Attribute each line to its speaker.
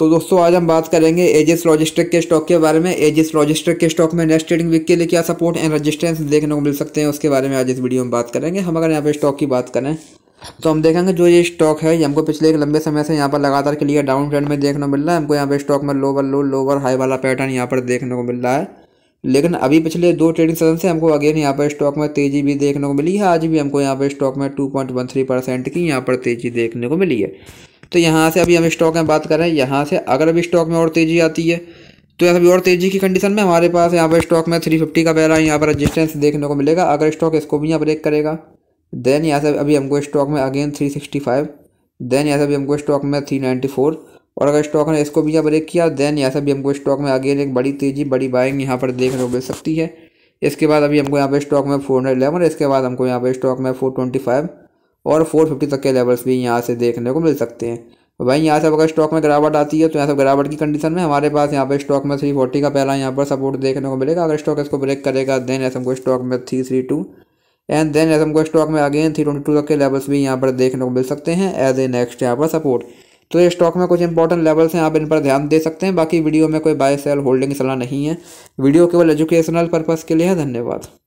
Speaker 1: तो दोस्तों आज हम बात करेंगे एजिस लॉजिस्टिक के स्टॉक के बारे में एजिस लॉजिस्टिक के स्टॉक में नेक्स्ट ट्रेडिंग वीक के लिए क्या सपोर्ट एंड रजिस्टेंस देखने को मिल सकते हैं उसके बारे में आज इस वीडियो में बात करेंगे हम अगर यहाँ पे स्टॉक की बात करें तो हम देखेंगे जो ये स्टॉक है ये हमको पिछले एक लंबे समय से यहाँ पर लगातार क्लियर डाउन ट्रेंड में देखने को मिल रहा है हमको यहाँ पे स्टॉक में लोअर लो लोअर हाई वाला पैटर्न यहाँ पर देखने को मिल रहा है लेकिन अभी पिछले दो ट्रेडिंग सेशन से हमको अगेन यहाँ पर स्टॉक में तेज़ी भी देखने को मिली है आज भी हमको यहाँ पर स्टॉक में two point one three percent की यहाँ पर तेज़ी देखने को मिली है तो यहाँ से अभी हम स्टॉक में बात करें यहाँ से अगर अभी स्टॉक में और तेज़ी आती है तो यहाँ अभी और तेज़ी की कंडीशन में हमारे पास यहाँ पर स्टॉक में थ्री फिफ्टी का पहला यहाँ पर रजिस्टेंस देखने को मिलेगा अगर स्टॉक इसको भी यहाँ ब्रेक करेगा देन यहाँ से अभी हमको स्टॉक में again three sixty five then यहाँ से अभी हमको स्टॉक में थ्री नाइन्टी फोर और अगर स्टॉक ने इसको भी यहाँ ब्रेक किया देन यहाँ से अभी हमको स्टॉक में अगेन एक बड़ी तेज़ी बड़ी बाइंग यहाँ पर देखने को मिल सकती है इसके बाद अभी हमको यहाँ पे स्टॉक में फोर हंड्रेड इलेवन इसके बाद हमको यहाँ पर स्टॉक में फोर ट्वेंटी फाइव और 450 तक के लेवल्स भी यहाँ से देखने को मिल सकते हैं भाई यहाँ से अगर स्टॉक में गिरावट आती है तो यहाँ से गिरावट की कंडीशन में हमारे पास यहाँ पर स्टॉक में थ्री फोर्टी का पहला यहाँ पर सपोर्ट देखने को मिलेगा अगर स्टॉक इसको ब्रेक करेगा देन ऐसे हमको स्टॉक में three three two and then ऐसे हमको स्टॉक में अगेन थ्री ट्वेंटी टू तक के लेवल्स भी यहाँ पर देखने को मिल सकते हैं एज ए नेक्स्ट यहाँ पर सपोर्ट तो ये स्टॉक में कुछ इंपॉर्टेंट लेवल्स हैं आप इन पर ध्यान दे सकते हैं बाकी वीडियो में कोई बाय सेल होल्डिंग सलाह नहीं है वीडियो केवल एजुकेशनल पर्पज़ के लिए है धन्यवाद